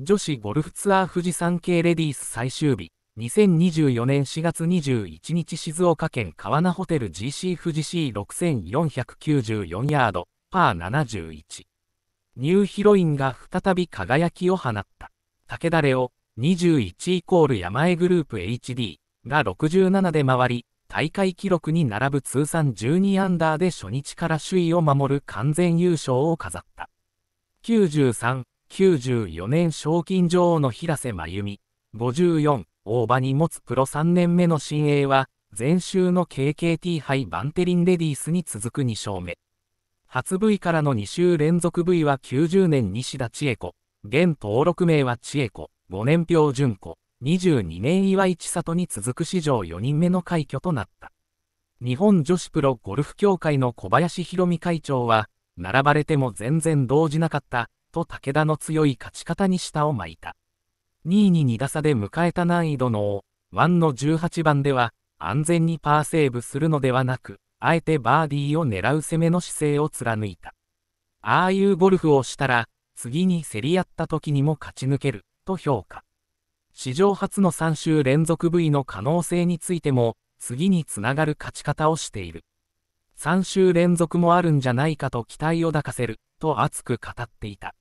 女子ゴルフツアー富士山系レディース最終日2024年4月21日静岡県川名ホテル GC 富士 C6494 ヤードパー71ニューヒロインが再び輝きを放った武田レオ21イコール山江グループ HD が67で回り大会記録に並ぶ通算12アンダーで初日から首位を守る完全優勝を飾った93 94年賞金女王の平瀬真由美、54、大場に持つプロ3年目の新鋭は、前週の KKT 杯バンテリンレディースに続く2勝目。初 V からの2週連続 V は90年西田千恵子、現登録名は千恵子、5年表順子、22年岩井千里に続く史上4人目の快挙となった。日本女子プロゴルフ協会の小林博美会長は、並ばれても全然動じなかった、と武田の強い勝ち方に舌を巻いた。2位に2打差で迎えた難易度の王、1の18番では、安全にパーセーブするのではなく、あえてバーディーを狙う攻めの姿勢を貫いた。ああいうゴルフをしたら、次に競り合った時にも勝ち抜ける、と評価。史上初の3週連続 V の可能性についても、次につながる勝ち方をしている。3週連続もあるんじゃないかと期待を抱かせる、と熱く語っていた。